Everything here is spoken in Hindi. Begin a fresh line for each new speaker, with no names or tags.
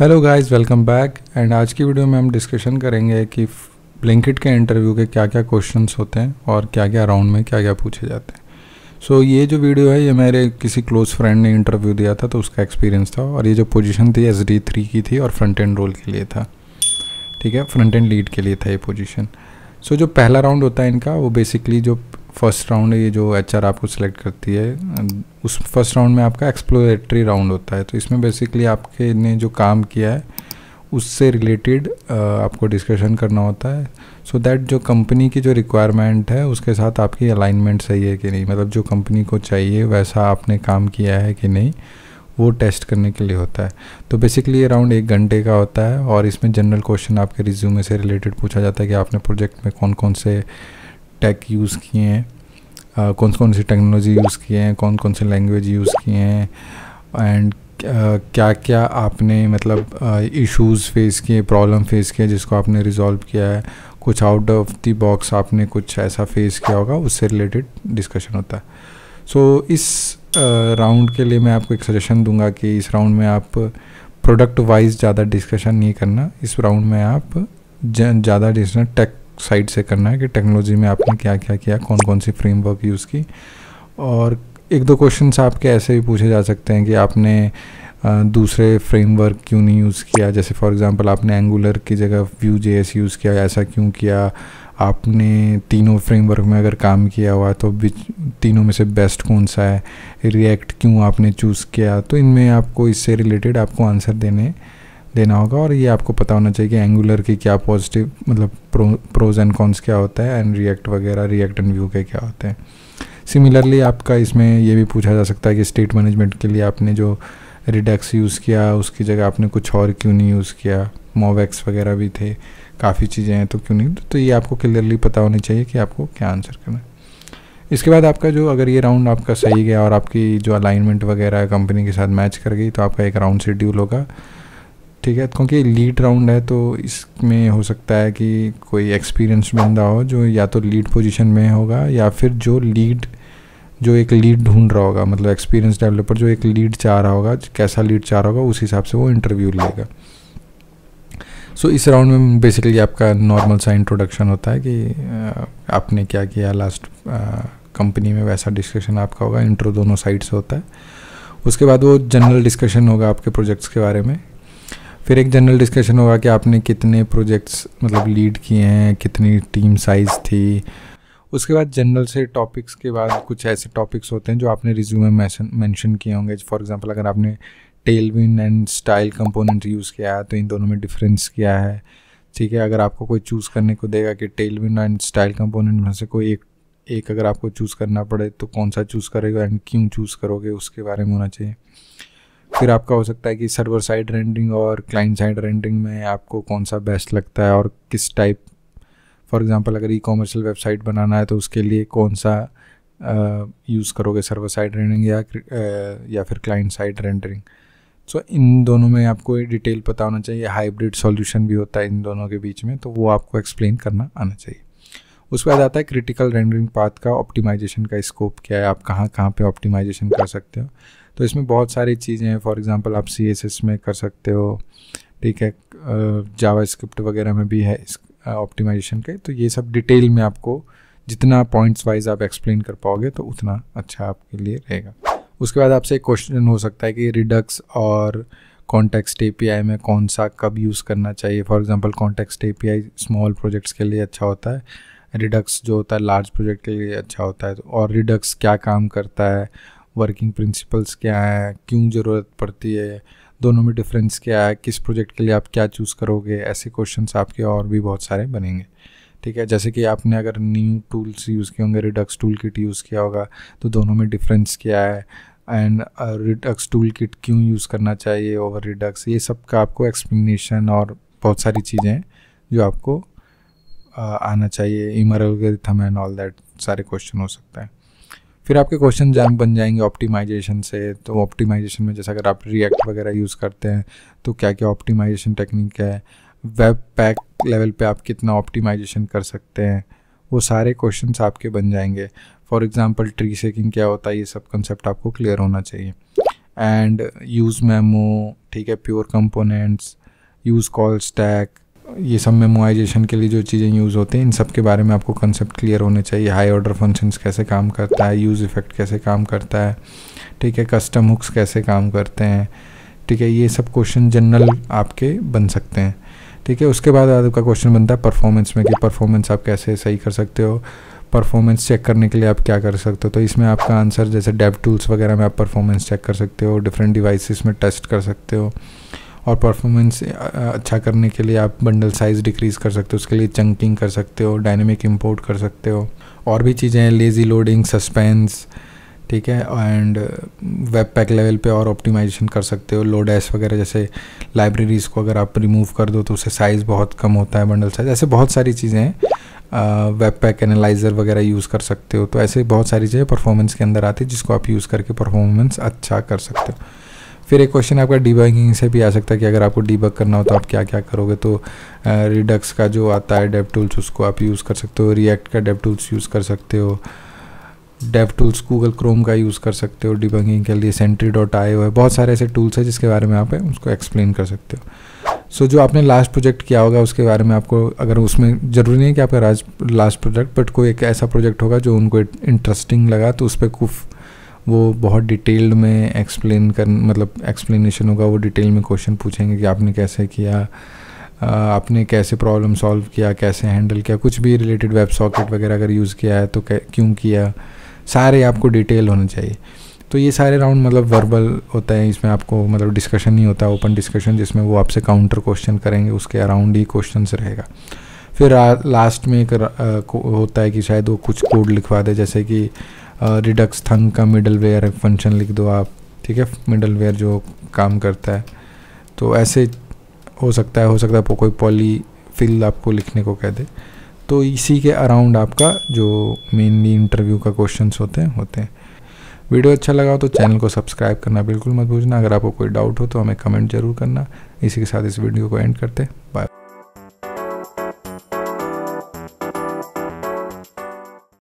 hello guys welcome back and आज की वीडियो में हम डिस्कशन करेंगे कि ब्लिंकिट के इंटरव्यू के क्या क्या क्वेश्चंस होते हैं और क्या क्या राउंड में क्या क्या पूछे जाते हैं सो so, ये जो वीडियो है ये मेरे किसी क्लोज फ्रेंड ने इंटरव्यू दिया था तो उसका एक्सपीरियंस था और ये जो पोजीशन थी एस डी थ्री की थी और फ्रंट एंड रोल के लिए था ठीक है फ्रंट एंड लीड के लिए था ये पोजिशन सो so, जो पहला राउंड होता है इनका वो बेसिकली जो फर्स्ट राउंड ये जो एच आपको सेलेक्ट करती है उस फर्स्ट राउंड में आपका एक्सप्लोरेटरी राउंड होता है तो इसमें बेसिकली आपके ने जो काम किया है उससे रिलेटेड आपको डिस्कशन करना होता है सो so दैट जो कंपनी की जो रिक्वायरमेंट है उसके साथ आपकी अलाइनमेंट सही है कि नहीं मतलब जो कंपनी को चाहिए वैसा आपने काम किया है कि नहीं वो टेस्ट करने के लिए होता है तो बेसिकली ये एक घंटे का होता है और इसमें जनरल क्वेश्चन आपके रिज्यूमे से रिलेटेड पूछा जाता है कि आपने प्रोजेक्ट में कौन कौन से टेक यूज़ किए हैं कौन कौन सी टेक्नोलॉजी यूज़ किए हैं कौन कौन से लैंग्वेज यूज़ किए हैं एंड क्या क्या आपने मतलब इश्यूज फेस किए प्रॉब्लम फेस किए जिसको आपने रिजॉल्व किया है कुछ आउट ऑफ द बॉक्स आपने कुछ ऐसा फेस किया होगा उससे रिलेटेड डिस्कशन होता है सो so, इस राउंड uh, के लिए मैं आपको एक सजेशन दूंगा कि इस राउंड में आप प्रोडक्ट वाइज ज़्यादा डिस्कशन नहीं करना इस राउंड में आप ज़्यादा डिस्कशन टेक साइड से करना है कि टेक्नोलॉजी में आपने क्या क्या किया कौन कौन सी फ्रेमवर्क यूज़ की और एक दो क्वेश्चन आपके ऐसे भी पूछे जा सकते हैं कि आपने दूसरे फ्रेमवर्क क्यों नहीं यूज़ किया जैसे फॉर एग्जांपल आपने एंगुलर की जगह व्यू जे यूज़ किया ऐसा क्यों किया आपने तीनों फ्रेमवर्क में अगर काम किया हुआ तो तीनों में से बेस्ट कौन सा है रिएक्ट क्यों आपने चूज़ किया तो इनमें आपको इससे रिलेटेड आपको आंसर देने लेना होगा और ये आपको पता होना चाहिए कि एंगुलर की क्या पॉजिटिव मतलब प्रो प्रोज एंड कॉन्स क्या होता है एंड रिएक्ट वगैरह रिएक्ट एंड व्यू के क्या होते हैं सिमिलरली आपका इसमें ये भी पूछा जा सकता है कि स्टेट मैनेजमेंट के लिए आपने जो रिडक्स यूज़ किया उसकी जगह आपने कुछ और क्यों नहीं यूज़ किया मोवैक्स वगैरह भी थे काफ़ी चीज़ें हैं तो क्यों नहीं तो ये आपको क्लियरली पता होनी चाहिए कि आपको क्या आंसर करना है इसके बाद आपका जो अगर ये राउंड आपका सही गया और आपकी जो अलाइनमेंट वगैरह कंपनी के साथ मैच कर गई तो आपका एक राउंड शेड्यूल होगा ठीक है क्योंकि लीड राउंड है तो इसमें हो सकता है कि कोई एक्सपीरियंस बंदा हो जो या तो लीड पोजीशन में होगा या फिर जो लीड जो एक लीड ढूंढ रहा होगा मतलब एक्सपीरियंस डेवलपर जो एक लीड चाह रहा होगा कैसा लीड चाह रहा होगा उस हिसाब से वो इंटरव्यू लेगा सो so, इस राउंड में बेसिकली आपका नॉर्मल सा इंट्रोडक्शन होता है कि आपने क्या किया लास्ट कंपनी में वैसा डिस्कशन आपका होगा इंट्रो दोनों साइड से होता है उसके बाद वो जनरल डिस्कशन होगा आपके प्रोजेक्ट्स के बारे में फिर एक जनरल डिस्कशन होगा कि आपने कितने प्रोजेक्ट्स मतलब लीड किए हैं कितनी टीम साइज़ थी उसके बाद जनरल से टॉपिक्स के बाद कुछ ऐसे टॉपिक्स होते हैं जो आपने में मैंशन किए होंगे फॉर एग्ज़ाम्पल अगर आपने Tailwind and style component use किया है तो इन दोनों में डिफरेंस क्या है ठीक है अगर आपको कोई चूज़ करने को देगा कि टेलविन एंड स्टाइल कंपोनेंट में से कोई एक एक अगर आपको चूज़ करना पड़े तो कौन सा चूज़ करेगा एंड क्यों चूज़ करोगे उसके बारे में होना चाहिए फिर आपका हो सकता है कि सर्वर साइड रेंडरिंग और क्लाइंट साइड रेंडरिंग में आपको कौन सा बेस्ट लगता है और किस टाइप फॉर एग्जांपल अगर ई कॉमर्शियल वेबसाइट बनाना है तो उसके लिए कौन सा यूज़ करोगे सर्वर साइड रेंडरिंग या या फिर क्लाइंट साइड रेंडरिंग सो इन दोनों में आपको डिटेल पता होना चाहिए हाइब्रिड सॉल्यूशन भी होता है इन दोनों के बीच में तो वो आपको एक्सप्लेन करना आना चाहिए उसके बाद आता है क्रिटिकल रेंडरिंग पाथ का ऑप्टिमाइजेशन का स्कोप क्या है आप कहाँ कहाँ पे ऑप्टिमाइजेशन कर सकते हो तो इसमें बहुत सारी चीज़ें हैं फॉर एग्जांपल आप सी में कर सकते हो ठीक है जावा स्क्रिप्ट वगैरह में भी है इस ऑप्टिमाइजेशन के तो ये सब डिटेल में आपको जितना पॉइंट्स वाइज आप एक्सप्लेन कर पाओगे तो उतना अच्छा आपके लिए रहेगा उसके बाद आपसे एक क्वेश्चन हो सकता है कि रिडक्स और कॉन्टेक्स्ट एपीआई में कौन सा कब यूज़ करना चाहिए for example context a small projects के लिए अच्छा होता है रिडक्स जो होता है लार्ज प्रोजेक्ट के लिए अच्छा होता है तो और रिडक्स क्या काम करता है वर्किंग प्रिंसिपल्स क्या हैं क्यों ज़रूरत पड़ती है दोनों में डिफरेंस क्या है किस प्रोजेक्ट के लिए आप क्या चूज़ करोगे ऐसे क्वेश्चन आपके और भी बहुत सारे बनेंगे ठीक है जैसे कि आपने अगर न्यू टूल्स यूज़ किए होंगे रिडक्स टूल किट यूज़ किया होगा तो दोनों में डिफरेंस क्या है and uh, Redux toolkit क्यों यूज़ करना चाहिए ओवर रिडक्स ये सब का आपको एक्सप्लेनेशन और बहुत सारी चीज़ें जो आपको आना चाहिए इमर एंड ऑल दैट सारे क्वेश्चन हो सकता है फिर आपके क्वेश्चन जैम बन जाएंगे ऑप्टिमाइजेशन से तो ऑप्टिमाइजेशन में जैसे अगर आप रिएक्ट वगैरह यूज़ करते हैं तो क्या क्या ऑप्टिमाइजेशन टेक्निक है वेब पैक लेवल पे आप कितना ऑप्टिमाइजेशन कर सकते हैं वो सारे क्वेश्चन आपके बन जाएंगे फॉर एग्ज़ाम्पल ट्री सेकिंग क्या होता है ये सब कंसेप्ट आपको क्लियर होना चाहिए एंड यूज़ मेमो ठीक है pure components use call stack ये सब मेमोइजेशन के लिए जो चीज़ें यूज़ होती हैं इन सब के बारे में आपको कंसेप्ट क्लियर होने चाहिए हाई ऑर्डर फंक्शंस कैसे काम करता है यूज़ इफेक्ट कैसे काम करता है ठीक है कस्टम हुक्स कैसे काम करते हैं ठीक है ये सब क्वेश्चन जनरल आपके बन सकते हैं ठीक है उसके बाद आपका क्वेश्चन बनता है परफॉर्मेंस में कि परफॉर्मेंस आप कैसे सही कर सकते हो परफॉर्मेंस चेक करने के लिए आप क्या कर सकते हो तो इसमें आपका आंसर जैसे डेव टूल्स वगैरह में आप परफॉर्मेंस चेक कर सकते हो डिफरेंट डिवाइसिस में टेस्ट कर सकते हो और परफॉर्मेंस अच्छा करने के लिए आप बंडल साइज़ डिक्रीज़ कर सकते हो उसके लिए चंकिंग कर सकते हो डायनेमिक इंपोर्ट कर सकते हो और भी चीज़ें हैं लेज़ी लोडिंग सस्पेंस ठीक है एंड वेब पैक लेवल पे और ऑप्टिमाइजेशन कर सकते हो लोड एस वगैरह जैसे लाइब्रेरीज़ को अगर आप रिमूव कर दो तो उससे साइज़ बहुत कम होता है बंडल साइज़ ऐसे बहुत सारी चीज़ें हैं वेब पैक एनालाइज़र वगैरह यूज़ कर सकते हो तो ऐसे बहुत सारी चीज़ें परफॉर्मेंस के अंदर आती है जिसको आप यूज़ करके परफॉर्मेंस अच्छा कर सकते हो फिर एक क्वेश्चन आपका डिबगिंग से भी आ सकता है कि अगर आपको डिबग करना हो तो आप क्या क्या करोगे तो रिडक्स का जो आता है डेव टूल्स उसको आप यूज़ कर सकते हो रिएक्ट का डेव टूल्स यूज़ कर सकते हो डेव टूल्स गूगल क्रोम का यूज़ कर सकते हो डिबगिंग के लिए सेंट्री डॉट आए हुए बहुत सारे ऐसे टूल्स हैं जिसके बारे में आप उसको एक्सप्लेन कर सकते हो सो so, जो आपने लास्ट प्रोजेक्ट किया होगा उसके बारे में आपको अगर उसमें ज़रूरी नहीं है कि आपका लास्ट प्रोजेक्ट बट कोई एक ऐसा प्रोजेक्ट होगा जो उनको इंटरेस्टिंग लगा तो उस पर कुछ वो बहुत डिटेल्ड में एक्सप्लेन कर मतलब एक्सप्लेनेशन होगा वो डिटेल में क्वेश्चन पूछेंगे कि आपने कैसे किया आपने कैसे प्रॉब्लम सॉल्व किया कैसे हैंडल किया कुछ भी रिलेटेड वेब सॉकेट वगैरह अगर यूज़ किया है तो क्यों किया सारे आपको डिटेल होने चाहिए तो ये सारे राउंड मतलब वर्बल होता है इसमें आपको मतलब डिस्कशन नहीं होता ओपन डिस्कशन जिसमें वो आपसे काउंटर क्वेश्चन करेंगे उसके अराउंड ही क्वेश्चन रहेगा फिर लास्ट में एक होता है कि शायद वो कुछ कोड लिखवा दे जैसे कि रिडक्स थंग का मिडल वेयर फंक्शन लिख दो आप ठीक है मिडल वेयर जो काम करता है तो ऐसे हो सकता है हो सकता है कोई पॉली फिल आपको लिखने को कह दे तो इसी के अराउंड आपका जो मेनली इंटरव्यू का क्वेश्चंस होते हैं होते हैं वीडियो अच्छा लगा हो तो चैनल को सब्सक्राइब करना बिल्कुल मत भूलना अगर आपको कोई डाउट हो तो हमें कमेंट जरूर करना इसी के साथ इस वीडियो को एंड करते हैं बाय